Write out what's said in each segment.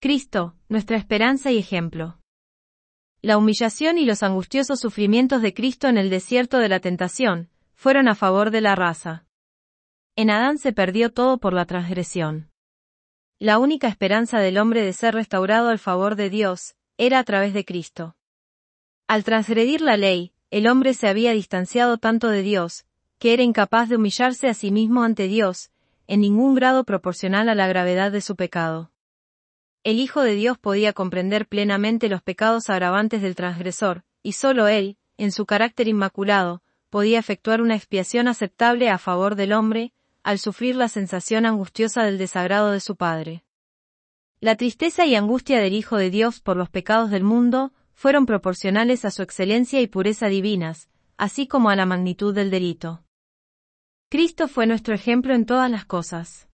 Cristo, nuestra esperanza y ejemplo. La humillación y los angustiosos sufrimientos de Cristo en el desierto de la tentación fueron a favor de la raza. En Adán se perdió todo por la transgresión. La única esperanza del hombre de ser restaurado al favor de Dios era a través de Cristo. Al transgredir la ley, el hombre se había distanciado tanto de Dios, que era incapaz de humillarse a sí mismo ante Dios, en ningún grado proporcional a la gravedad de su pecado el Hijo de Dios podía comprender plenamente los pecados agravantes del transgresor, y sólo Él, en su carácter inmaculado, podía efectuar una expiación aceptable a favor del hombre, al sufrir la sensación angustiosa del desagrado de su Padre. La tristeza y angustia del Hijo de Dios por los pecados del mundo fueron proporcionales a su excelencia y pureza divinas, así como a la magnitud del delito. Cristo fue nuestro ejemplo en todas las cosas.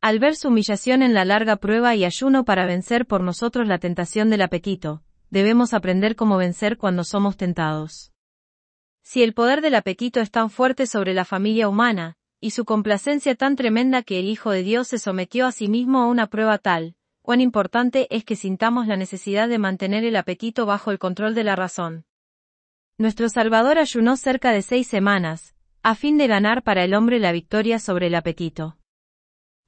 Al ver su humillación en la larga prueba y ayuno para vencer por nosotros la tentación del apetito, debemos aprender cómo vencer cuando somos tentados. Si el poder del apetito es tan fuerte sobre la familia humana, y su complacencia tan tremenda que el Hijo de Dios se sometió a sí mismo a una prueba tal, cuán importante es que sintamos la necesidad de mantener el apetito bajo el control de la razón. Nuestro Salvador ayunó cerca de seis semanas, a fin de ganar para el hombre la victoria sobre el apetito.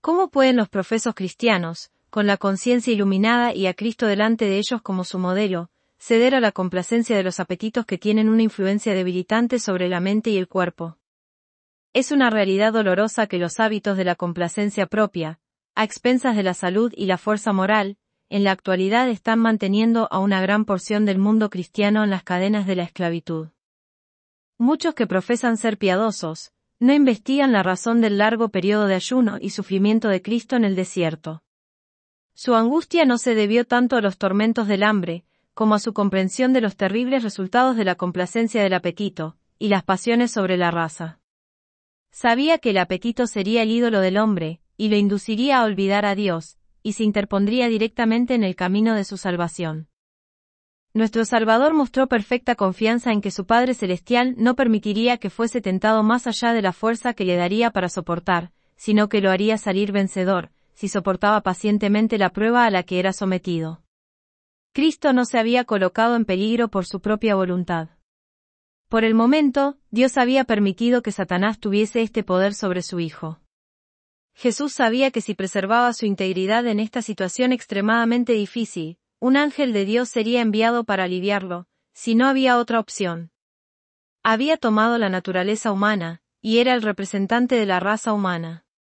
¿Cómo pueden los profesos cristianos, con la conciencia iluminada y a Cristo delante de ellos como su modelo, ceder a la complacencia de los apetitos que tienen una influencia debilitante sobre la mente y el cuerpo? Es una realidad dolorosa que los hábitos de la complacencia propia, a expensas de la salud y la fuerza moral, en la actualidad están manteniendo a una gran porción del mundo cristiano en las cadenas de la esclavitud. Muchos que profesan ser piadosos, no investigan la razón del largo periodo de ayuno y sufrimiento de Cristo en el desierto. Su angustia no se debió tanto a los tormentos del hambre, como a su comprensión de los terribles resultados de la complacencia del apetito, y las pasiones sobre la raza. Sabía que el apetito sería el ídolo del hombre, y lo induciría a olvidar a Dios, y se interpondría directamente en el camino de su salvación. Nuestro Salvador mostró perfecta confianza en que su Padre Celestial no permitiría que fuese tentado más allá de la fuerza que le daría para soportar, sino que lo haría salir vencedor, si soportaba pacientemente la prueba a la que era sometido. Cristo no se había colocado en peligro por su propia voluntad. Por el momento, Dios había permitido que Satanás tuviese este poder sobre su Hijo. Jesús sabía que si preservaba su integridad en esta situación extremadamente difícil, un ángel de Dios sería enviado para aliviarlo, si no había otra opción. Había tomado la naturaleza humana, y era el representante de la raza humana.